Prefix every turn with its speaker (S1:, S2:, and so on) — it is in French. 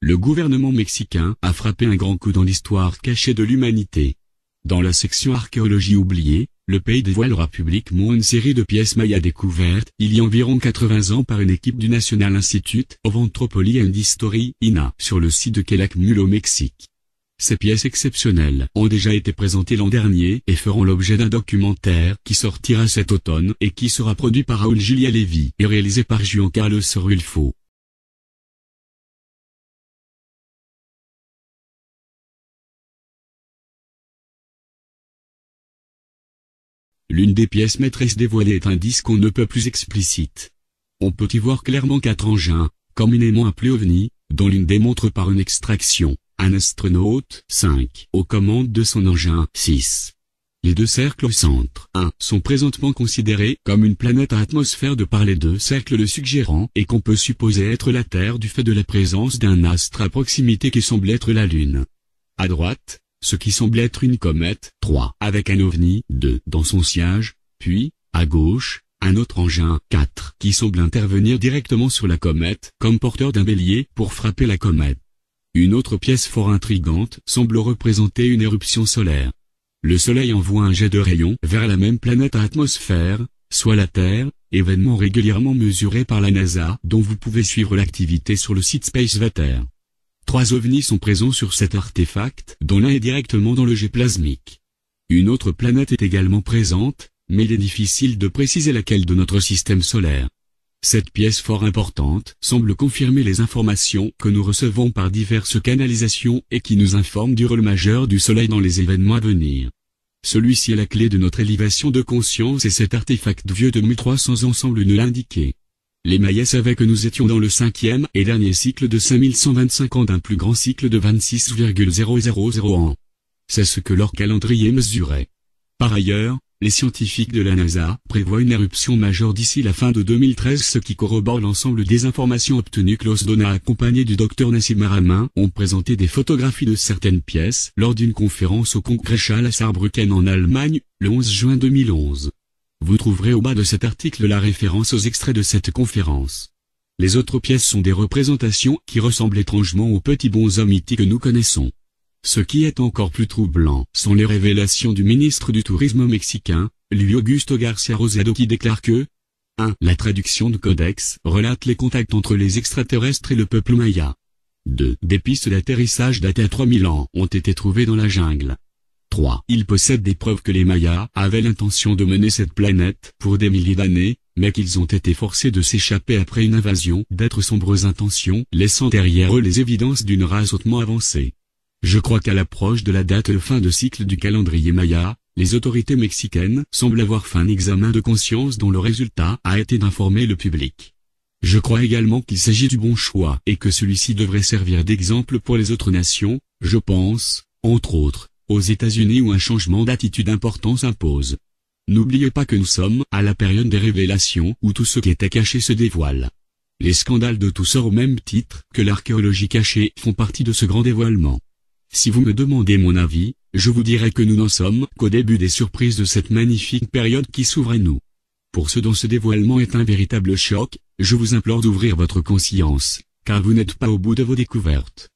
S1: Le gouvernement mexicain a frappé un grand coup dans l'histoire cachée de l'humanité. Dans la section archéologie oubliée, le pays dévoilera publiquement une série de pièces mayas découvertes il y a environ 80 ans par une équipe du National Institute of Anthropology and History INA sur le site de Calakmul au Mexique. Ces pièces exceptionnelles ont déjà été présentées l'an dernier et feront l'objet d'un documentaire qui sortira cet automne et qui sera produit par Raoul Julia Lévy et réalisé par Juan Carlos Rulfo. L'une des pièces maîtresses dévoilées est un disque on ne peut plus explicite. On peut y voir clairement quatre engins, communément appelés OVNI, dont l'une démontre par une extraction, un astronaute, 5, aux commandes de son engin, 6. Les deux cercles au centre 1 sont présentement considérés comme une planète à atmosphère de par les deux cercles le suggérant et qu'on peut supposer être la Terre du fait de la présence d'un astre à proximité qui semble être la Lune. À droite, ce qui semble être une comète, 3, avec un ovni, 2, dans son siège, puis, à gauche, un autre engin, 4, qui semble intervenir directement sur la comète, comme porteur d'un bélier, pour frapper la comète. Une autre pièce fort intrigante semble représenter une éruption solaire. Le Soleil envoie un jet de rayons vers la même planète à atmosphère, soit la Terre, événement régulièrement mesuré par la NASA dont vous pouvez suivre l'activité sur le site Space Vater. Trois ovnis sont présents sur cet artefact, dont l'un est directement dans le jet plasmique. Une autre planète est également présente, mais il est difficile de préciser laquelle de notre système solaire. Cette pièce fort importante semble confirmer les informations que nous recevons par diverses canalisations et qui nous informent du rôle majeur du Soleil dans les événements à venir. Celui-ci est la clé de notre élévation de conscience et cet artefact vieux de 1300 ans semble nous l'indiquer. Les Mayas savaient que nous étions dans le cinquième et dernier cycle de 5125 ans d'un plus grand cycle de 26,000 ans. C'est ce que leur calendrier mesurait. Par ailleurs, les scientifiques de la NASA prévoient une éruption majeure d'ici la fin de 2013 ce qui corrobore l'ensemble des informations obtenues. Klaus Donna accompagné du docteur Nassim Aramin ont présenté des photographies de certaines pièces lors d'une conférence au Congrès à Saarbrücken en Allemagne, le 11 juin 2011. Vous trouverez au bas de cet article la référence aux extraits de cette conférence. Les autres pièces sont des représentations qui ressemblent étrangement aux petits hommes mythiques que nous connaissons. Ce qui est encore plus troublant sont les révélations du ministre du Tourisme mexicain, Luis Augusto Garcia Rosado qui déclare que 1. La traduction de Codex relate les contacts entre les extraterrestres et le peuple maya. 2. Des pistes d'atterrissage datées à 3000 ans ont été trouvées dans la jungle. 3. Il possède des preuves que les Mayas avaient l'intention de mener cette planète pour des milliers d'années, mais qu'ils ont été forcés de s'échapper après une invasion d'êtres sombres intentions, laissant derrière eux les évidences d'une race hautement avancée. Je crois qu'à l'approche de la date de fin de cycle du calendrier Maya, les autorités mexicaines semblent avoir fait un examen de conscience dont le résultat a été d'informer le public. Je crois également qu'il s'agit du bon choix et que celui-ci devrait servir d'exemple pour les autres nations, je pense, entre autres, aux États-Unis où un changement d'attitude important s'impose. N'oubliez pas que nous sommes à la période des révélations où tout ce qui était caché se dévoile. Les scandales de tous sort au même titre que l'archéologie cachée font partie de ce grand dévoilement. Si vous me demandez mon avis, je vous dirai que nous n'en sommes qu'au début des surprises de cette magnifique période qui s'ouvre à nous. Pour ceux dont ce dévoilement est un véritable choc, je vous implore d'ouvrir votre conscience, car vous n'êtes pas au bout de vos découvertes.